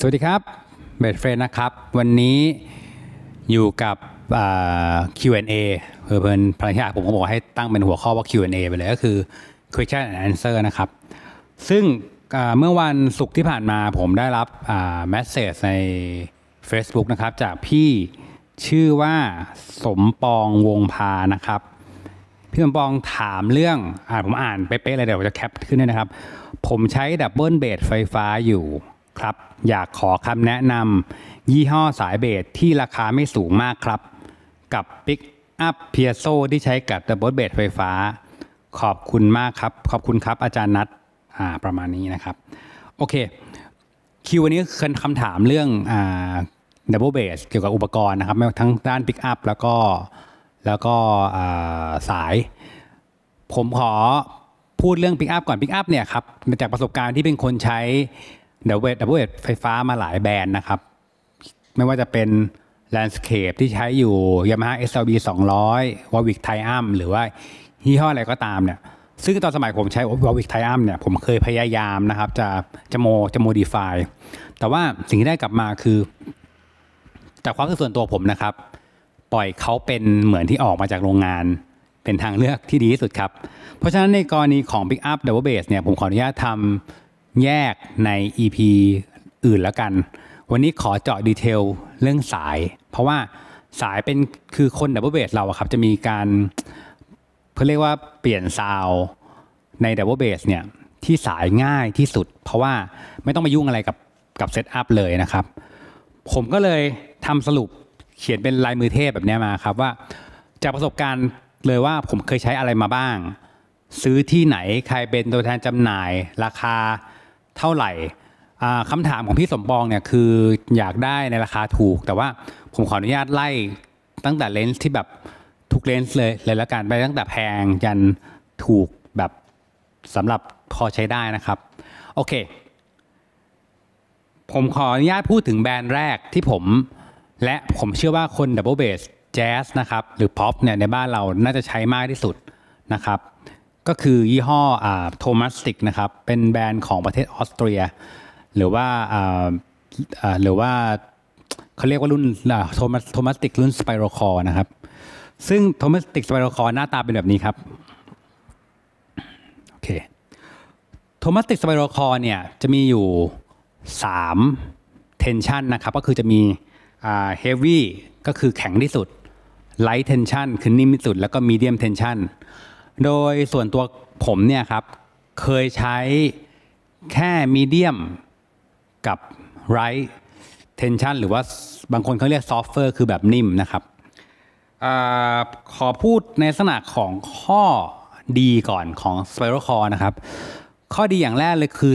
สวัสดีครับเบดเฟรนนะครับ วันนี้อยู่กับ Q&A เพื่อนภรรยาผมก็บอกให้ตั้งเป็นหัวข้อว่า Q&A ไปเลย ก็คือ Question and Answer นะครับ ซึ่งเมื่อวันศุกร์ที่ผ่านมาผมได้รับแมสเซจใน Facebook นะครับ จากพี่ชื่อว่าสมปองวงพานะครับ พี่สมปองถามเรื่อง อ่าผมอ่านเป๊ะๆเลยเดี๋ยวจะแคปขึ้นด้วยนะครับ ผมใช้ดับเบิลเบดไฟฟ้า อยู่ครับอยากขอคำแนะนำยี่ห้อสายเบสที่ราคาไม่สูงมากครับ กับปิกอัพเพียโซที่ใช้กับดับเบิลเบสไฟฟ้า ขอบคุณมากครับ ขอบคุณครับ อาจารย์นัทอ่าประมาณนี้นะครับ โอเค คิววันนี้คือคำถามเรื่องอ่าดับเบิลเบสเกี่ยวกับอุปกรณ์นะครับ ทั้งด้านปิกอัพแล้วก็แล้วก็สาย ผมขอพูดเรื่องปิกอัพก่อนปิกอัพเนี่ยครับจากประสบการณ์ที่เป็นคนใช้ดับเบิลดเบิไฟฟ้ามาหลายแบรนด์นะครับ ไม่ว่าจะเป็นแลน d s สเคปที่ใช้อยู่ยามาฮ่า SLB 200 Warwick t r i u m หรือว่ายี่ห้ออะไรก็ตามเนี่ยซึ่งตอนสมัยผมใช้ Warwick t r i u m เนี่ย ผมเคยพยายามนะครับ จะ จะโมจะโมดิฟายแต่ว่าสิ่งที่ได้กลับมาคือแต่ความคือส่วนตัวผมนะครับ ปล่อยเขาเป็นเหมือนที่ออกมาจากโรงงานเป็นทางเลือกที่ดีที่สุดครับ เพราะฉะนั้นในกรณีของ Pick Up Double Bass เนี่ยผมขออนุญาตทำแยกใน EP อื่นแล้วกัน วันนี้ขอเจาะดีเทลเรื่องสาย เพราะว่าสายเป็นคือคนดับเบิลเบสเราครับจะมีการเพื่อเรียกว่าเปลี่ยนซาวในดับเบิลเบสเนี่ย ที่สายง่ายที่สุด เพราะว่าไม่ต้องมายุ่งอะไรกับกับเซตอัพเลยนะครับ ผมก็เลยทำสรุปเขียนเป็นลายมือเทพแบบนี้มาครับ ว่าจากประสบการณ์เลยว่าผมเคยใช้อะไรมาบ้าง ซื้อที่ไหนใครเป็นตัวแทนจำหน่ายราคาเท่าไหร่ คำถามของพี่สมปองเนี่ยคืออยากได้ในราคาถูก แต่ว่าผมขออนุญาตไล่ตั้งแต่เลนส์ที่แบบทุกเลนส์เลยเลยละกัน ไปตั้งแต่แพงยันถูกแบบสำหรับพอใช้ได้นะครับ โอเค ผมขออนุญาตพูดถึงแบรนด์แรกที่ผม และผมเชื่อว่าคนดับเบิลเบสแจ๊สนะครับ หรือพ็อปเนี่ยในบ้านเราน่าจะใช้มากที่สุดนะครับก็คือยี่ห้อโทมัสติกนะครับ เป็นแบรนด์ของประเทศออสเตรียหรือว่าหรือว่าเขาเรียกว่ารุ่นโทมัสโทมัสติกรุ่นสไปโรคอนะครับ ซึ่งโทมัสติกสไปโรคอหน้าตาเป็นแบบนี้ครับโอเคโทมัสติกสไปโรคอเนี่ยจะมีอยู่3เทนชันนะครับ ก็คือจะมีเฮฟวี่ก็คือแข็งที่สุดไลท์เทนชันคือนิ่มที่สุดแล้วก็มีเดียมเทนชันโดยส่วนตัวผมเนี่ยครับ เคยใช้แค่มีเดียมกับไรท์เทนชันหรือว่าบางคนเขาเรียกซอฟเฟอร์คือแบบนิ่มนะครับอขอพูดในลักษณะของข้อดีก่อนของสไปรัลคอนะครับ ข้อดีอย่างแรกเลยคือ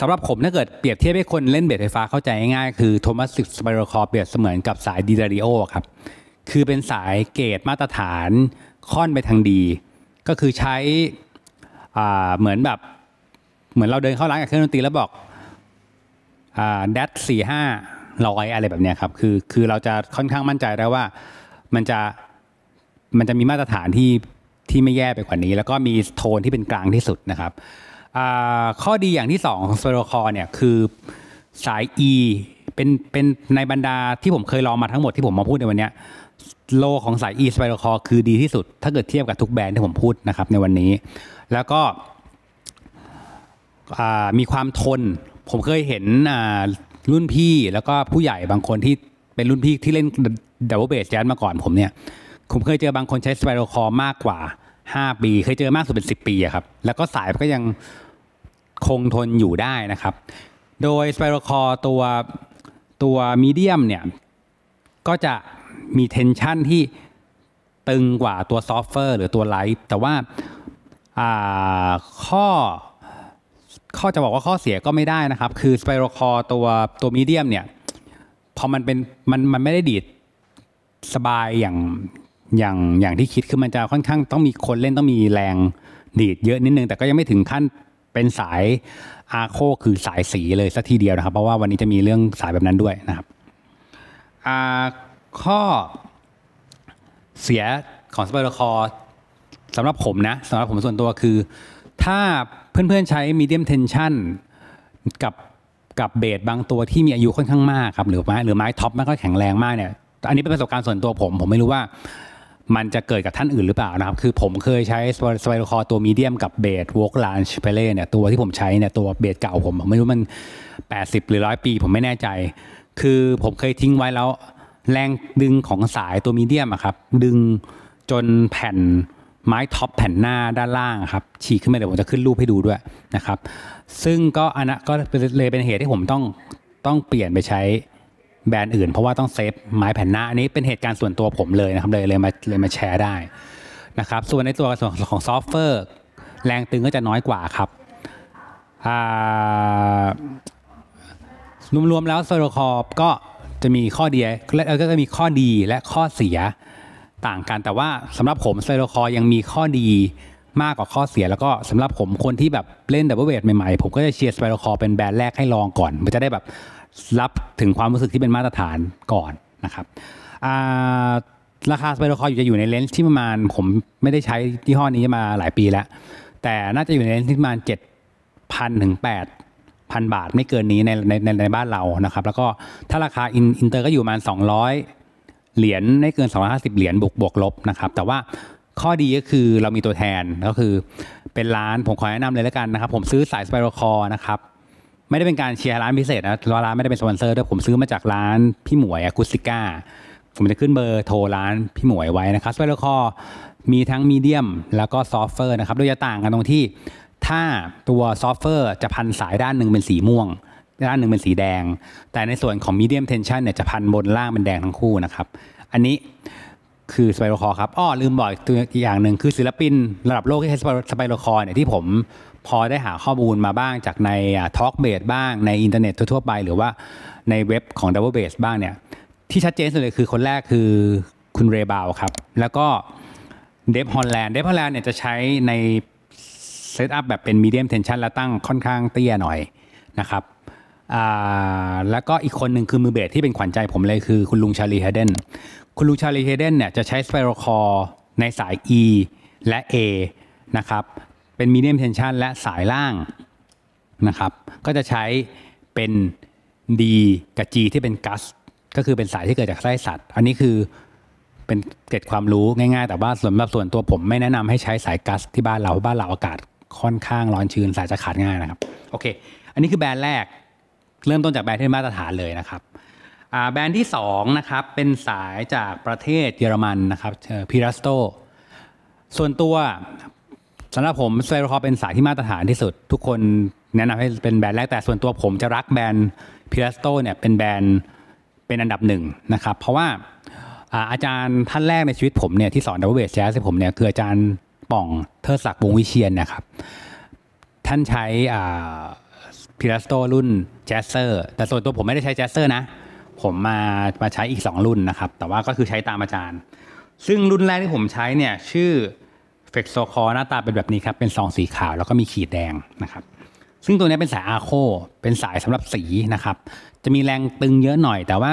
สำหรับผมถ้าเกิดเปรียบเทียบให้คนเล่นเบสไฟฟ้าเข้าใจง่ายๆคือโทมัสสิสไปรัลคอเปรียบเสมือนกับสายดีเริโอครับ คือเป็นสายเกตมาตรฐานค่อนไปทางดีก็คือใช้เหมือนแบบเหมือนเราเดินเข้าร้านกับเครื่องดนตรีแล้วบอกดัตสี่ห้าร้อยอะไรแบบนี้ครับคือคือเราจะค่อนข้างมั่นใจได้ว่ามันจะมันจะมีมาตรฐานที่ที่ไม่แย่ไปกว่านี้ แล้วก็มีโทนที่เป็นกลางที่สุดนะครับข้อดีอย่างที่2ของสโตรคอเนี่ยคือ สาย E เป็นเป็นในบรรดาที่ผมเคยลองมาทั้งหมดที่ผมมาพูดในวันนี้โลของสาย e s p i r a l core คือดีที่สุด ถ้าเกิดเทียบกับทุกแบรนด์ที่ผมพูดนะครับในวันนี้ แล้วก็มีความทน ผมเคยเห็นรุ่นพี่แล้วก็ผู้ใหญ่บางคนที่เป็นรุ่นพี่ที่เล่นดับเบิลเบสแจ๊สมาก่อนผมเนี่ย ผมเคยเจอบางคนใช้สไปรัลคอมากกว่า 5 ปี เคยเจอมากสุดเป็น 10 ปีครับ แล้วก็สายก็ยังคงทนอยู่ได้นะครับ โดยสไปรัลคอตัวตัวมีเดียมเนี่ยก็จะมีเทนชันที่ตึงกว่าตัวซอฟต์แวร์หรือตัวไลท์แต่ว่าข้อข้อจะบอกว่าข้อเสียก็ไม่ได้นะครับ คือสไปโรคอตัวตัวมีเดียมเนี่ย พอมันเป็นมันมันไม่ได้ดีดสบายอย่างอย่างอย่างที่คิดคือมันจะค่อนข้างต้องมีคนเล่นต้องมีแรงดีดเยอะนิดนึง แต่ก็ยังไม่ถึงขั้นเป็นสายอาโคคือสายสีเลยสัทีเดียวนะครับ เพราะว่าวันนี้จะมีเรื่องสายแบบนั้นด้วยนะครับข้อเสียของสปร์คอสำหรับผมนะสำหรับผมส่วนตัวคือ ถ้าเพื่อนๆใช้มีเดียมเทนชั่นกับกับเบสบางตัวที่มีอายุค่อนข้างมากครับ หรือไม้หรือไม้ท็อปมันก็แข็งแรงมากเนี่ย อันนี้เป็นประสบการณ์ส่วนตัวผม ผมไม่รู้ว่ามันจะเกิดกับท่านอื่นหรือเปล่านะครับคือผมเคยใช้สไปโรคอตัวมีเดียมกับเบสวอล์กลานชเปเล่เนี่ย ตัวที่ผมใช้เนี่ยตัวเบสเก่าผมผมไม่รู้มัน 80 หรือร้อยปี ผมไม่แน่ใจ คือผมเคยทิ้งไว้แล้วแรงดึงของสายตัวมีเดียมอะครับดึงจนแผ่นไม้ท็อปแผ่นหน้าด้านล่างครับฉีกขึ้นมาเดี๋ยวผมจะขึ้นรูปให้ดูด้วยนะครับ ซึ่งก็อันนั้นก็เลยเป็นเหตุที่ผมต้องต้องเปลี่ยนไปใช้แบรนด์อื่น เพราะว่าต้องเซฟไม้แผ่นหน้าอันนี้เป็นเหตุการณ์ส่วนตัวผมเลยนะครับเลยเลยมาเลยมาแชร์ได้นะครับ ส่วนในตัวส่วนของซอฟต์แวร์ แรงตึงก็จะน้อยกว่าครับรวมๆแล้วโซโลคอปก็จะมีข้อดีและก็จะมีข้อดีและข้อเสียต่างกันแต่ว่าสำหรับผมไซโลคอยังมีข้อดีมากกว่าข้อเสียแล้วก็สำหรับผมคนที่แบบเล่นดับเบิลเวทใหม่ๆ ผมก็จะเชียร์ไซโลคอเป็นแบรนด์แรกให้ลองก่อนมันจะได้แบบรับถึงความรู้สึกที่เป็นมาตรฐานก่อนนะครับราคาสไปโลคอยจะอยู่ในเลนส์ที่ประมาณผมไม่ได้ใช้ที่ห้อนี้มาหลายปีแล้ว แต่น่าจะอยู่ในเลนส์ที่ประมาณ7 0 0 0ถึงพันบาทไม่เกินนี้ในในในในบ้านเรานะครับแล้วก็ถ้าราคาอินเตอร์ก็อยู่ประมาณ200 เหรียญไม่เกิน 250 เหรียญบวกบวกลบนะครับแต่ว่าข้อดีก็คือเรามีตัวแทนก็คือเป็นร้าน ผมขอแนะนำเลยแล้วกันนะครับ ผมซื้อสายสไปโรคอนะครับไม่ได้เป็นการเชียร์ร้านพิเศษนะร้านไม่ได้เป็นสปอนเซอร์ด้วยผมซื้อมาจากร้านพี่หมวยอะคูสิก้าผมจะขึ้นเบอร์โทรร้านพี่หมวยไว้นะครับสไปโรคอมีทั้งมีเดียมแล้วก็ซอฟเฟอร์นะครับโดยจะต่างกันตรงที่ถ้าตัวซอฟเฟอร์ จะพันสายด้านหนึ่งเป็นสีม่วง ด้านหนึ่งเป็นสีแดง แต่ในส่วนของมีเดียมเทนชันเนี่ยจะพันบนล่างเป็นแดงทั้งคู่นะครับ อันนี้คือสไปโรคอครับอ้อลืมบอกตัวอย่างหนึ่งคือศิลปิน ระดับโลกที่ใช้สไปโรคอเนี่ยที่ผมพอได้หาข้อมูลมาบ้างจากในทอล์กเบสบ้างในอินเทอร์เน็ตทั่วๆไป หรือว่าในเว็บของ Double b a s สบ้างเนี่ยที่ชัดเจนสุดเลยคือคนแรกคือคุณเรบาวครับแล้วก็เดฟฮอลแลนด์เดฟฮอลแลนด์เนี่ยจะใช้ในเซตอัพแบบเป็นมีเดียมเทนชันแล้วตั้งค่อนข้างเตี้ยหน่อยนะครับ แล้วก็อีกคนหนึ่งคือมือเบสที่เป็นขวัญใจผมเลยคือคุณลุงชาลีเฮเดน คุณลุงชาลีเฮเดนเนี่ยจะใช้สเปโรคอในสาย E และ A นะครับ เป็นมีเดียมเทนชันและสายล่างนะครับ ก็จะใช้เป็น D กับ G ที่เป็นกัสก็คือเป็นสายที่เกิดจากไส้สัตว์ อันนี้คือเป็นเกิ็ดความรู้ง่าย ๆ แต่ว่าส่วนแบบส่วนตัวผม ไม่แนะนำให้ใช้สายกัสที่บ้านเราบ้านเราอากาศค่อนข้างร้อนชื้นสายจะขาดง่ายนะครับโอเคอันนี้คือแบรนด์แรก เริ่มต้นจากแบรนด์ที่มาตรฐานเลยนะครับแบรนด์ที่2นะครับ เป็นสายจากประเทศเยอรมันนะครับพิรัสโตส่วนตัวสำหรับผมสไตโ์คอเป็นสายที่มาตรฐานที่สุด ทุกคนแนะนำให้เป็นแบรนด์แรกแต่ส่วนตัวผมจะรักแบรนด์พิรัสโตเนี่ยเป็นแบรนด์เป็นอันดับหนึ่งนะครับ เพราะว่าอาจารย์ท่านแรกในชีวิตผมเนี่ยที่สอนดับเบิลเบสแจ๊สให้ผมเนี่ยคืออาจารย์ป่องเทิดศักดิ์วงวิเชียนนะครับ ท่านใช้พิลาสโตรุ่นแจสเซอร์แต่ส่วนตัวผมไม่ได้ใช้แจสเซอร์นะ ผมมามาใช้อีก 2 รุ่นนะครับ แต่ว่าก็คือใช้ตามอาจารย์ ซึ่งรุ่นแรกที่ผมใช้เนี่ย ชื่อเฟกโซคอหน้าตาเป็นแบบนี้ครับ เป็นซองสีขาวแล้วก็มีขีดแดงนะครับ ซึ่งตัวนี้เป็นสายอาโค เป็นสายสำหรับสีนะครับจะมีแรงตึงเยอะหน่อย แต่ว่า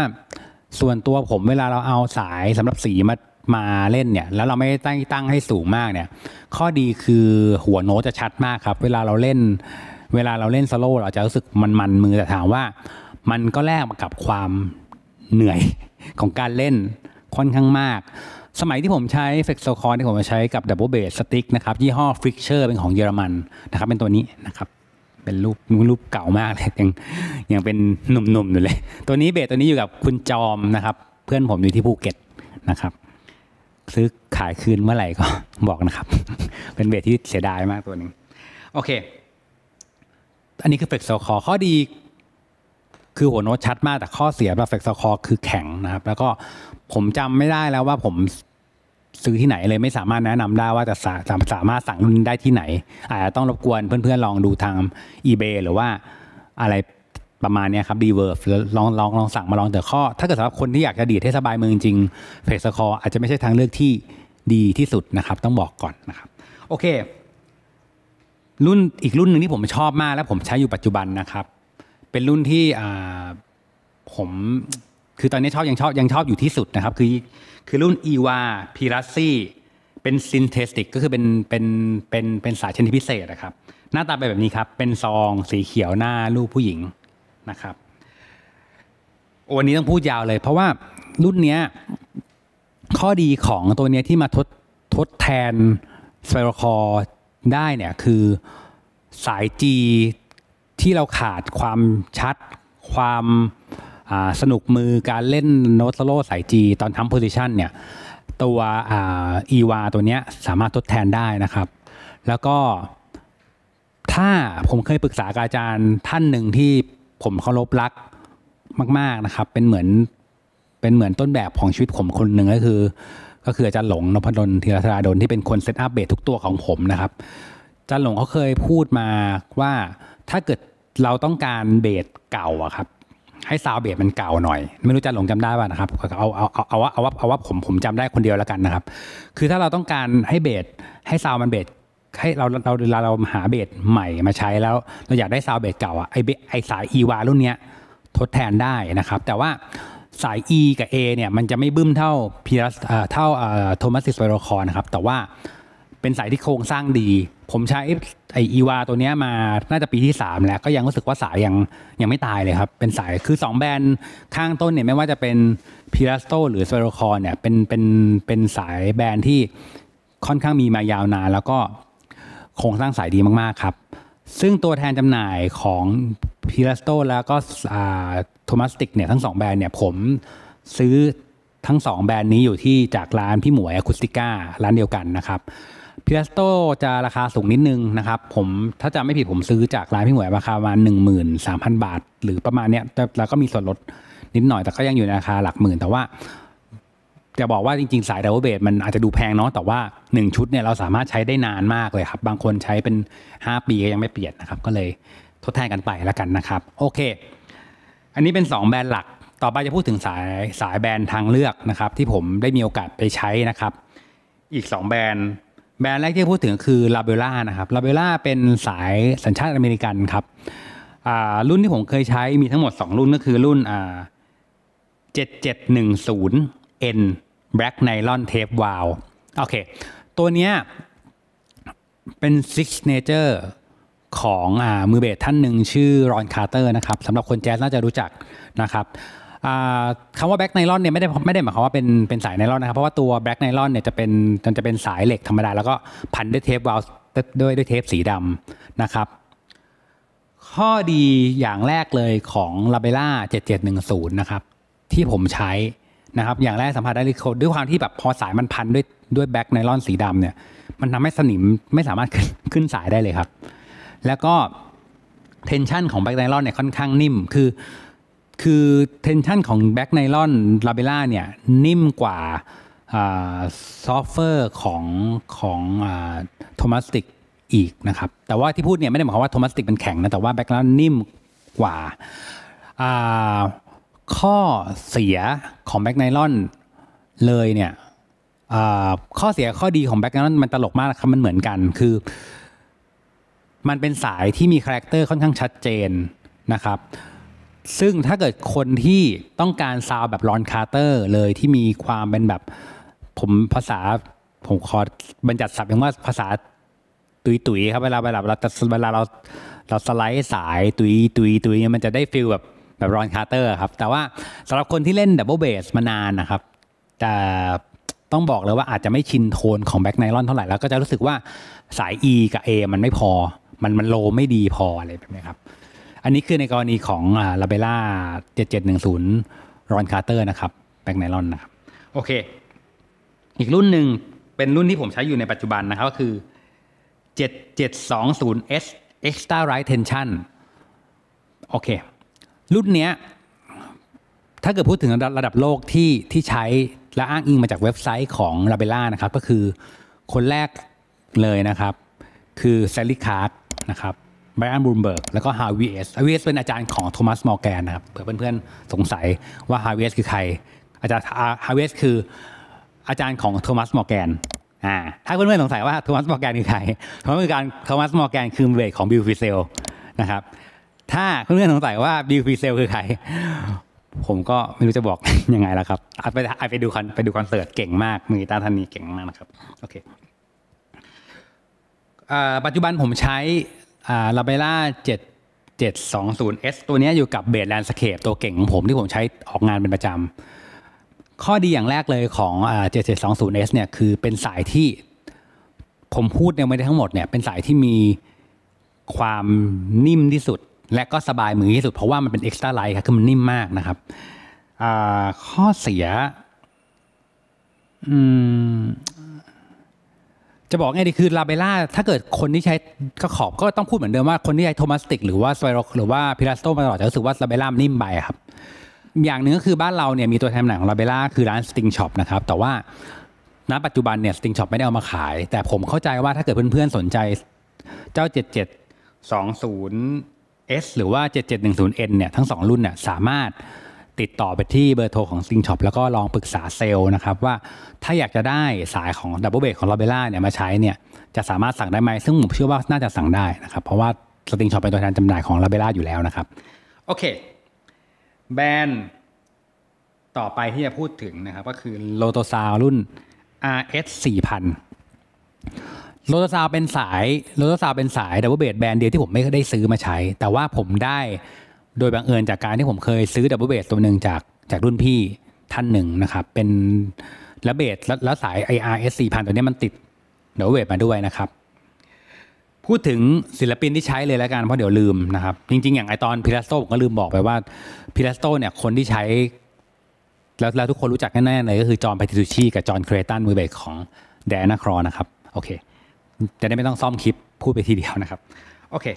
ส่วนตัวผมเวลาเราเอาสายสำหรับสีมามาเล่นเนี่ย แล้วเราไม่ตั้งตั้งให้สูงมากเนี่ย ข้อดีคือหัวโน้ตจะชัดมากครับ เวลาเราเล่น เวลาเราเล่นสโลว์เราจะรู้สึกมันมันมือแต่ถามว่า มันก็แลกกับความเหนื่อยของการเล่นค่อนข้างมาก สมัยที่ผมใช้เฟกโซคอร์ที่ผมใช้กับดับเบิลเบสสติ๊กนะครับ ยี่ห้อฟริกเชอร์เป็นของเยอรมันนะครับ เป็นตัวนี้นะครับ เป็นรูปรูปเก่ามากเลยยังยังเป็นหนุ่มๆอยู่เลย ตัวนี้เบสตัวนี้อยู่กับคุณจอมนะครับ เพื่อนผมอยู่ที่ภูเก็ตนะครับซื้อขายคืนเมื่อไหร่ก็บอกนะครับ เป็นเบทที่เสียดายมากตัวหนึ่งโอเค อันนี้คือเฟกซ์โซคอข้อดี คือหัวโน้ตชัดมากแต่ข้อเสียแบบเฟกซ์โซคอคือแข็งนะครับ แล้วก็ผมจำไม่ได้แล้วว่าผมซื้อที่ไหนเลยไม่สามารถแนะนำได้ว่าจะสาสามารถสั่งรุ่นได้ที่ไหนอาจจะต้องรบกวนเพื่อนๆลองดูทาง eBay หรือว่าอะไรประมาณนี้ครับดีเวิร์ฟลองลองลองสั่งมาลองแต่ข้อ ถ้าเกิดสำหรับคนที่อยากจะดีดให้สบายมือจริงเฟสคอร์อาจจะไม่ใช่ทางเลือกที่ดีที่สุดนะครับ ต้องบอกก่อนนะครับ โอเค รุ่นอีกรุ่นหนึ่งที่ผมชอบมากและผมใช้อยู่ปัจจุบันนะครับ เป็นรุ่นที่ผม คือตอนนี้ชอบยังชอบยังชอบอยู่ที่สุดนะครับ คือคือรุ่นอีวาพีรัสซี่เป็นซินเทสติกก็คือเป็นเป็นเป็นเป็นสายชนิดพิเศษนะครับหน้าตาเป็นแบบนี้ครับเป็นซองสีเขียวหน้ารูปผู้หญิงนะครับวันนี้ต้องพูดยาวเลยเพราะว่ารุ่นนี้ข้อดีของตัวนี้ที่มาทดทดแทนเฟอรคอได้เนี่ย คือสาย G ที่เราขาดความชัด ความสนุกมือการเล่นโน้ตโลสาย G ตอนทำโพซิชันเนี่ยตัวอีวาตัวนี้สามารถทดแทนได้นะครับ แล้วก็ถ้าผมเคยปรึกษาอาจารย์ท่านหนึ่งที่ผมเคารพรักมากๆนะครับ เป็นเหมือนเป็นเหมือนต้นแบบของชีวิตผมคนหนึ่งก็คือ ก็คืออาจารย์หลงนพดลธีรธราดลที่เป็นคนเซตอัพเบสทุกตัวของผมนะครับอาจารย์หลงเขาเคยพูดมาว่าถ้าเกิดเราต้องการเบสเก่าอะครับ ให้ซาวเบสมันเก่าหน่อยไม่รู้อาจารย์หลงจำได้ป่ะนะครับเอาเอาเอาเอาวาเอาว่าเอาว่าผมผมจำได้คนเดียวแล้วกันนะครับ คือถ้าเราต้องการให้เบสให้ซาวมันเบสให้เราเราเราเราหาเบสใหม่มาใช้แล้วเราอยากได้ซาวเบสเก่าอ่ะไอไอสาย e วารุ่นเนี้ยทดแทนได้นะครับ แต่ว่าสาย E กับ A เนี่ย มันจะไม่บึ้มเท่าพีรัสเท่าโทมัสซิสไบโรคอนะครับ แต่ว่าเป็นสายที่โครงสร้างดี ผมใช้ไออีวาตัวนี้มาน่าจะปีที่ 3 แล้วก็ยังรู้สึกว่าสายยังยังไม่ตายเลยครับเป็นสายคือ 2 แบรนด์ข้างต้นเนี่ยไม่ว่าจะเป็นพีรัสโตหรือสไบโรคอเนี่ยเป็นเป็นเป็นสายแบรนด์ที่ค่อนข้างมีมายาวนานแล้วก็โครงสร้างสายดีมากๆครับ ซึ่งตัวแทนจำหน่ายของพิลาสโตแล้วก็โทมัสติกเนี่ย ทั้งสองแบรนด์เนี่ย ผมซื้อทั้งสองแบรนด์นี้อยู่ที่จากร้านพี่หมวยอะคูสติก้าร้านเดียวกันนะครับพิลาสโตจะราคาสูงนิดนึงนะครับผมถ้าจำไม่ผิดผมซื้อจากร้านพี่หมวยราคาประมาณ13,000 บาท หรือประมาณเนี้ยแล้วก็มีส่วนลดนิดหน่อยแต่ก็ยังอยู่ในราคาหลักหมื่น แต่ว่าจะบอกว่าจริง ๆ สายดาวเบ e b a s มันอาจจะดูแพงเนาะ แต่ว่า 1 ชุดเนี่ย เราสามารถใช้ได้นานมากเลยครับ บางคนใช้เป็น 5 ปีก็ยังไม่เปลี่ยนนะครับ ก็เลยทดแทนกันไปแล้วกันนะครับ โอเค อันนี้เป็น 2 แบรนด์หลัก ต่อไปจะพูดถึงสายสายแบรนด์ทางเลือกนะครับ ที่ผมได้มีโอกาสไปใช้นะครับ อีก 2 แบรนด์ แบรนด์แรกที่พูดถึงคือลาเบล่านะครับลาเบล่าเป็นสายสัญชาติอเมริกันครับรุ่นที่ผมเคยใช้มีทั้งหมด 2 รุ่นก็คือรุ่น 7710N Black Nylon Tape v a โอเค ตัวเนี้ยเป็นซิกเนเจอร์ของอมือเบสท่านหนึ่งชื่อรอนคาร์เตอร์นะครับสำหรับคนแจ๊สน่าจะรู้จักนะครับคำว่าแบ็กไนลอนเนี่ย ไม่ได้ไม่ได้หมายความว่าเป็นเป็นสายไนลอนนะครับเพราะว่าตัวแบ็กไนลอนเนี่ยจะเป็นจะเป็นสายเหล็กธรรมดา แล้วก็พันด้วยเทปวาลด้วยด้วยเทปสีดำนะครับ ข้อดีอย่างแรกเลยของลาเบล่า7710 นะครับ ที่ผมใช้นะครับอย่างแรกสัมผัสได้เลยด้วยความที่แบบพอสายมันพันด้วยด้วยแบ็กไนลอนสีดำเนี่ยมันทำให้สนิมไม่สามารถขึ้นสายได้เลยครับ แล้วก็เทนชันของแบ็กไนลอนเนี่ยค่อนข้างนิ่ม คือคือเทนชันของแบ็กไนลอนลาเบล่าเนี่ยนิ่มกว่าซอฟเฟอร์ของของโทมัสติกอีกนะครับ แต่ว่าที่พูดเนี่ยไม่ได้หมายความว่าโทมัสติกเป็นแข็งนะ แต่ว่าแบ็กไนลอนนิ่มกว่าข้อเสียของแบ็กไนลอนเลยเนี่ยข้อเสียข้อดีของแบ็กไนลอนมันตลกมากครับ มันเหมือนกันคือ มันเป็นสายที่มีคาแรคเตอร์ค่อนข้างชัดเจนนะครับ ซึ่งถ้าเกิดคนที่ต้องการซาวแบบรอนคาร์เตอร์เลยที่มีความเป็นแบบผมภาษาผมขอบรรจัดศัพท์เองว่าภาษาตุยตุยครับ เวลาเวลาเราเวลาเราเรา สไลด์สายตุยตุยตุยเนี่ยมันจะได้ฟิลแบบแบบรอนคาร์เตอร์ครับ แต่ว่าสำหรับคนที่เล่นดับเบิลเบส มานานนะครับจะต้องบอกเลยว่าอาจจะไม่ชินโทนของแบ็กไนลอนเท่าไหร่แล้ว ก็จะรู้สึกว่าสาย E กับ A มันไม่พอ มันมันโลไม่ดีพอ อะไรแบบนี้ครับ อันนี้คือในกรณีของลาเบล่า7710รอนคาร์เตอร์นะครับแบ็กไนลอนนะครับ โอเค อีกรุ่นหนึ่งเป็นรุ่นที่ผมใช้อยู่ในปัจจุบันนะครับก็คือ 7720S Extra Right Tension โอเครุ่นเนี้ยถ้าเกิดพูดถึงระดับโลกที่ที่ใช้และอ้างอิงมาจากเว็บไซต์ของลาเบล่านะครับ ก็คือคนแรกเลยนะครับ คือแซลลี่คาร์ดนะครับไบรอันบูมเบิร์กแล้วก็ฮาวิเอสฮาวิเอสเป็นอาจารย์ของโทมัสมอร์แกนนะครับเผื่อเพื่อนๆ สงสัยว่าฮาวิเอสคือใคร อาจารย์ฮาวิเอสคืออาจารย์ของโทมัสมอร์แกนอ่าถ้าเพื่อนๆ สงสัยว่าโทมัสมอร์แกนคือใครโทมัสมอร์แกนโทมัสมอร์แกน คือเบรของบิลฟิเซลนะครับถ้าเพื่อนสงสัยว่าบิลฟีเซลคือใคร ผมก็ไม่รู้จะบอกยังไงแล้วครับไปไปดูคอนไปดูคอนเสิร์ตเก่งมาก มือตาทันนีเก่งมากนะครับ โอเคปัจจุบันผมใช้ลาเบล่าเจ็ดเจ็ดสองศูนย์เอสตัวนี้อยู่กับเบสแลนสเคปตัวเก่งของผมที่ผมใช้ออกงานเป็นประจำ ข้อดีอย่างแรกเลยของเจ็ดเจ็ดสองศูนย์เอสเนี่ยคือเป็นสายที่ผมพูดเนี่ยไม่ได้ทั้งหมดเนี่ยเป็นสายที่มีความนิ่มที่สุดและก็สบายมือที่สุดเพราะว่ามันเป็นเอ็กซ์ตร้าไลท์ครับคือมันนิ่มมากนะครับ ข้อเสีย จะบอกไงดีคือลาเบล่าถ้าเกิดคนที่ใช้กระขอบก็ต้องพูดเหมือนเดิมว่าคนที่ใช้โทมัสติกหรือว่าสไวโรหรือว่าพิลาสโตมาตลอดจะรู้สึกว่าลาเบล่านิ่มไปครับ อย่างหนึ่งก็คือบ้านเราเนี่ยมีตัวแทนหนังของลาเบล่าคือร้านสติงช็อปนะครับ แต่ว่าณปัจจุบันเนี่ยสติงช็อปไม่ได้เอามาขาย แต่ผมเข้าใจว่าถ้าเกิดเพื่อนๆสนใจ เจ้าเเจจ็็ดดสองศูนย์ S หรือว่า 7710N เนี่ย ทั้ง2รุ่นเนี่ยสามารถติดต่อไปที่เบอร์โทรของซิงช็อปแล้วก็ลองปรึกษาเซลล์นะครับว่าถ้าอยากจะได้สายของดับเบิลเบรกของลอเบ l l าเนี่ย มาใช้เนี่ย จะสามารถสั่งได้ไหมซึ่งผมเชื่อว่าน่าจะสั่งได้นะครับ เพราะว่าส i ิงช็อปเป็นตัวแทนจำหน่ายของลาเบ l l าอยู่แล้วนะครับ โอเค แบรนด์ต่อไปที่จะพูดถึงนะครับ ก็คือโลโตซาวรุ่น RS 4 0 0 0โรตซาวเป็นสายโรตซาวเป็นสายดับเบิลเบสแบรนด์เดียวที่ผมไม่ได้ซื้อมาใช้ แต่ว่าผมได้โดยบังเอิญจากการที่ผมเคยซื้อดับเบิลเบสตัวหนึ่งจากจากรุ่นพี่ท่านหนึ่งนะครับเป็นแลเบสแล้วสาย IRS 4000ตัวนี้มันติดดับเบิลเบสมาด้วยนะครับ พูดถึงศิลปินที่ใช้เลยแล้วกัน เพราะเดี๋ยวลืมนะครับ จริงๆอย่างไอตอนพิลาสโตผมก็ลืมบอกไปว่าพิลาสโตเนี่ยคนที่ใช้แล้วแล้วทุกคนรู้จักแน่ๆเลยก็คือจอห์นไพทิชูชีกับจอห์นเครตันมือเบสของแดนนาครอนะครับโอเคจะได้ไม่ต้องซ่อมคลิปพูดไปทีเดียวนะครับ โอเค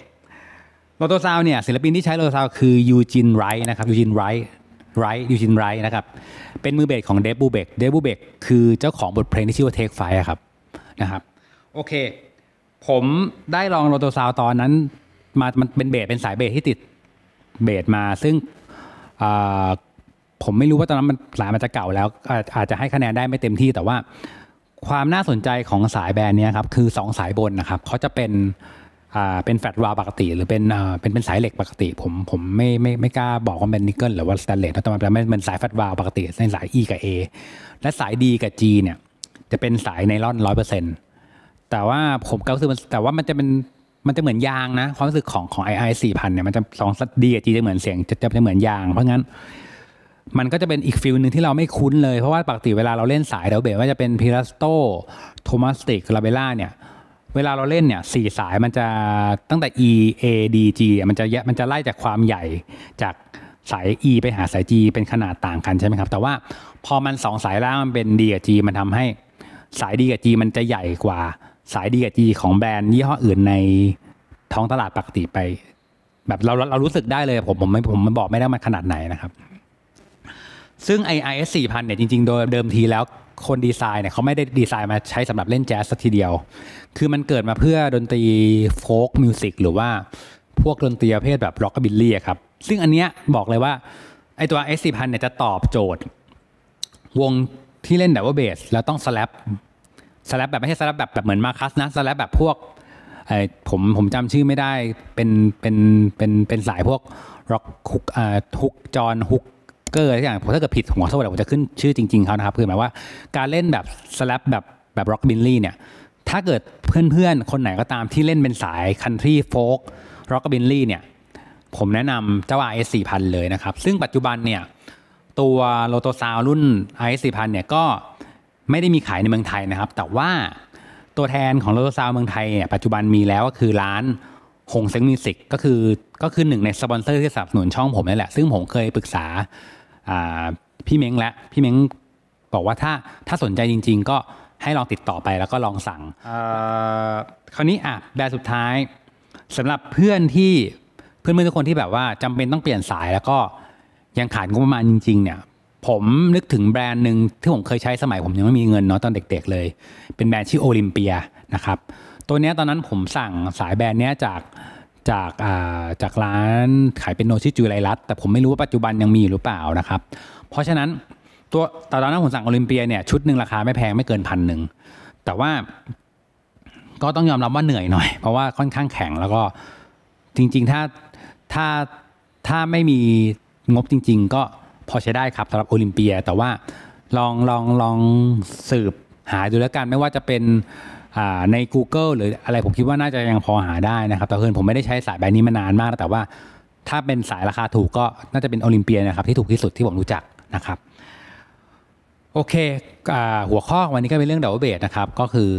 โลโตซาวเนี่ย ศิลปินที่ใช้โลโตซาวคือยูจินไรท์นะครับยูจินไรท์ไรท์ยูจินไรท์นะครับเป็นมือเบสของเดฟบูเบกเดฟบูเบกคือเจ้าของบทเพลงที่ชื่อว่าเทคไฟครับนะครับ โอเค ผมได้ลองโลโตซาวตอนนั้นมามันเป็นเบสเป็นสายเบสที่ติด เบสมาซึ่งผมไม่รู้ว่าตอนนั้นมันสายมันจะเก่าแล้วอาจจะให้คะแนนได้ไม่เต็มที่แต่ว่าความน่าสนใจของสายแบรนด์นี้ครับคือ 2 สายบนนะครับเขาจะเป็นเป็นแฟลตวาปกติหรือ เป็นเป็นเป็นสายเหล็กปกติ ผมผมไม่ไม่ไม่กล้าบอกว่าเป็นนิกเกิลหรือว่าสแตนเลสแต่มันเป็นเป็นสายแฟลตวาปกติในสาย E กับ A และสาย D กับ G เนี่ยจะเป็นสายไนลอนร้อยเปอร์เซ็นต์แต่ว่าผมก็รู้สึกแต่ว่ามันจะเป็นมันจะเหมือนยางนะความรู้สึกของของ i i ่พันเนี่ยมันจะสองสัดีกับจีจะเหมือนเสียงจะจะเหมือนยางเพราะงั้นมันก็จะเป็นอีกฟิลหนึ่งที่เราไม่คุ้นเลยเพราะว่าปกติเวลาเราเล่นสายเดาเบทว่าจะเป็นพิลัสโตโทมัสติกลาเบล่าเนี่ย เวลาเราเล่นเนี่ยสี่สายมันจะตั้งแต่ E A D G มันจะมันจะไล่จากความใหญ่จากสาย E ไปหาสาย G เป็นขนาดต่างกันใช่ไหมครับ แต่ว่าพอมันสองสายแล้วมันเป็น D กับ G มันทำให้สาย D กับ G มันจะใหญ่กว่าสาย D กับ G ของแบรนด์ยี่ห้ออื่นในท้องตลาดปกติไป แบบเราเรารู้สึกได้เลยผมผมไม่ผมมันบอกไม่ได้มันขนาดไหนนะครับซึ่งไอ IS 4000เนี่ยจริงๆโดยเดิมทีแล้วคนดีไซน์เนี่ยเขาไม่ได้ดีไซน์มาใช้สำหรับเล่นแจ๊สสัทีเดียว คือมันเกิดมาเพื่อดนตรีโฟกมิวสิกหรือว่าพวกดนตรีประเภทแบบร็อกบิลลี่ครับ ซึ่งอันเนี้ยบอกเลยว่าไอตัว S 4 0 0 0เนี่ยจะตอบโจทย์ วงที่เล่นแบบเ่าเบสแล้วต้องสลับสลับแบบไม่ใช่สลับแบบแบบเหมือนมาคัสนะสลับแบบพวกไอผมผมจำชื่อไม่ได้เป็นเป็นเป็นเป็นสายพวกร็อกฮุกอ่าฮุกจอนฮุกกอร์อะไรอย่างผมถ้าเกิดผิดหัวโทษสดิ์ผมจะขึ้นชื่อจริงๆเขานะครับ คือหมายว่าการเล่นแบบสลับแบบแบบร็อกบิลลี่เนี่ย ถ้าเกิดเพื่อนๆคนไหนก็ตามที่เล่นเป็นสายคันทรีโฟกร็อกบิลลี่เนี่ย ผมแนะนำเจ้า RS 4000เลยนะครับ ซึ่งปัจจุบันเนี่ย ตัวโลโตซาวรุ่น RS 4000เนี่ยก็ไม่ได้มีขายในเมืองไทยนะครับ แต่ว่าตัวแทนของโลโตซาวเมืองไทยเนี่ยปัจจุบันมีแล้วก็คือร้านหงเซ็งมิวสิกก็คือก็คือหนึ่งในสปอนเซอร์ที่สนับสนุนช่องผมนี่แหละซึ่งผมเคยปรึกษาพี่เม้งและ พี่เม้งบอกว่าถ้าถ้าสนใจจริงๆ ก็ให้ลองติดต่อไปแล้วก็ลองสั่ง คราวนี้อ่ะแบรนด์สุดท้ายสำหรับเพื่อนที่เพื่อนเื่อทุกคนที่แบบว่าจำเป็นต้องเปลี่ยนสายแล้วก็ยังขาดงบประมาณจริงๆเนี่ยผมนึกถึงแบรนด์หนึ่งที่ผมเคยใช้สมัยผมยังไม่มีเงินเนาะตอนเด็กๆเลย เป็นแบรนด์ชื่อโอลิมเปียนะครับตัวนี้ตอนนั้นผมสั่งสายแบรนด์นี้จากจากจากร้านขายเป็นโนชิจูไรรัตแต่ผมไม่รู้ว่าปัจจุบันยังมีอยู่หรือเปล่านะครับ เพราะฉะนั้นตัวตอนนั้นผมสั่งโอลิมเปียเนี่ย ชุดหนึ่งราคาไม่แพงไม่เกินพันหนึ่ง แต่ว่าก็ต้องยอมรับว่าเหนื่อยหน่อย เพราะว่าค่อนข้างแข็ง แล้วก็จริง ๆถ้าถ้าถ้าไม่มีงบจริง ๆ ก็พอใช้ได้ครับสำหรับโอลิมเปีย แต่ว่าลองลองลองสืบหาดูแล้วกันไม่ว่าจะเป็นใน Google หรืออะไรผมคิดว่าน่าจะยังพอหาได้นะครับแต่เพื่อนผมไม่ได้ใช้สายใบนี้มานานมาก แต่ว่า ถ้าเป็นสายราคาถูกก็น่าจะเป็นโอลิมเปียนะครับที่ถูกที่สุดที่ผมรู้จักนะครับ โอเคอหัวข้อวันนี้ก็เป็นเรื่องดาบเบลเบสนะครับก็คือ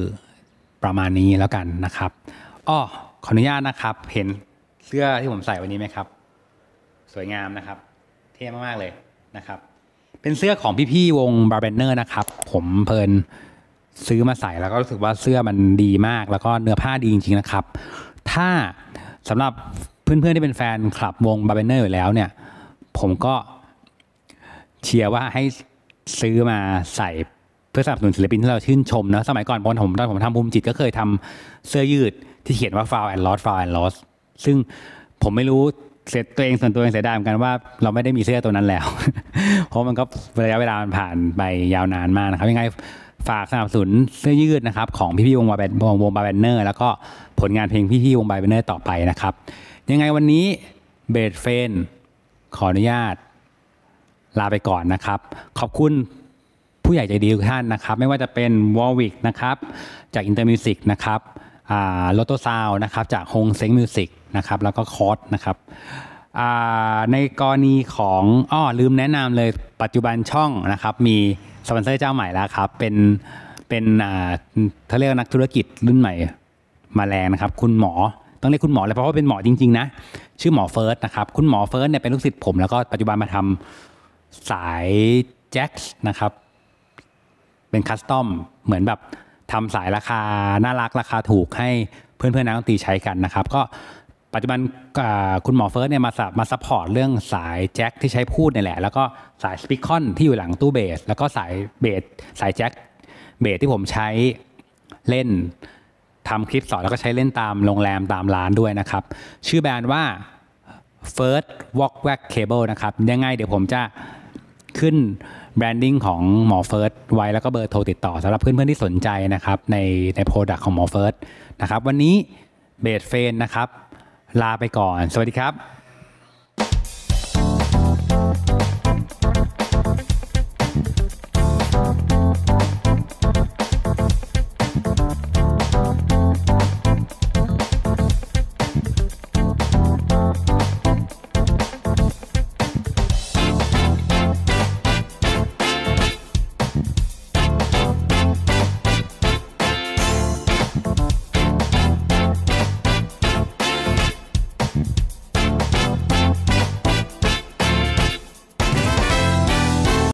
ประมาณนี้แล้วกันนะครับอ้อขออนุญาตนะครับ เห็นเสื้อที่ผมใส่วันนี้ไหมครับ สวยงามนะครับ เท่มากๆเลยนะครับ เป็นเสื้อของพี่ๆวงบาร์เบนเนอร์นะครับผมเพลินซื้อมาใส่แล้วก็รู้สึกว่าเสื้อมันดีมากแล้วก็เนื้อผ้าดีจริงๆนะครับ ถ้าสำหรับเพื่อนๆที่เป็นแฟน คลับวงบาร์เบเนอร์อยู่แล้วเนี่ย ผมก็เชียร์ว่าให้ซื้อมาใส่เพื่อสนับสนุนศิลปินที่เราชื่นชมนะ สมัยก่อนตอนผมตอนผมทำภูมิจิตก็เคยทำเสื้อยืด ที่เขียนว่าฟาวแอนด์ลอสฟาวแอนด์ลอสซึ่งผมไม่รู้เสร็จตัวเองส่วนตัวเองเสียดายเหมือนกันว่าเราไม่ได้มีเสื้อตัวนั้นแล้ว เพราะมันก็ระยะเวลามันผ่านไปยาวนานมากนะครับยังไงฝากสนับสนุนเสื้อยืดนะครับของพี่พี่วงบาแบนวงบาแบนเนอร์ แล้วก็ผลงานเพลง พี่พี่วงบาแบนเนอร์ต่อไปนะครับ ยังไงวันนี้เบดเฟนขออนุญาต ลาไปก่อนนะครับ ขอบคุณผู้ใหญ่ใจดีทุกท่านนะครับ ไม่ว่าจะเป็นวอลวิกนะครับ จากอินเตอร์มิวสิกนะครับโลโตซาวนะครับ จากฮงเซ็งมิวสิกนะครับ แล้วก็คอร์สนะครับในกรณีของอ้อลืมแนะนำเลยปัจจุบันช่องนะครับมีสปอนเซอร์เจ้าใหม่แล้วครับ เป็นเป็นเขาเรียกนักธุรกิจรุ่นใหม่มาแรงนะครับคุณหมอต้องเรียกคุณหมอเลยเพราะว่าเป็นหมอจริงๆนะ ชื่อหมอเฟิร์สนะครับ คุณหมอเฟิร์สเนี่ยเป็นลูกศิษย์ผมแล้วก็ปัจจุบันมาทำสายแจ็คนะครับเป็นคัสตอมเหมือนแบบทำสายราคาน่ารักราคาถูกให้เพื่อนๆนักดนตรีใช้กันนะครับก็ปัจจุบันคุณหมอเฟิร์สเนี่ยมามาซัพพอร์ตเรื่องสายแจ็คที่ใช้พูดนี่แหละ แล้วก็สายสปิคอนที่อยู่หลังตู้เบสแล้วก็สายเบสสายแจ็คเบสที่ผมใช้เล่นทำคลิปสอนแล้วก็ใช้เล่นตามโรงแรมตามร้านด้วยนะครับ ชื่อแบรนด์ว่า First Walk Wack Cable นะครับ ยังไงเดี๋ยวผมจะขึ้นแบรนดิ้งของหมอเฟิร์สไว้แล้วก็เบอร์โทรติดต่อสำหรับเพื่อนๆที่สนใจนะครับในในโปรดักต์ของหมอเฟิร์สนะครับวันนี้เบสเฟนนะครับลาไปก่อน สวัสดีครับ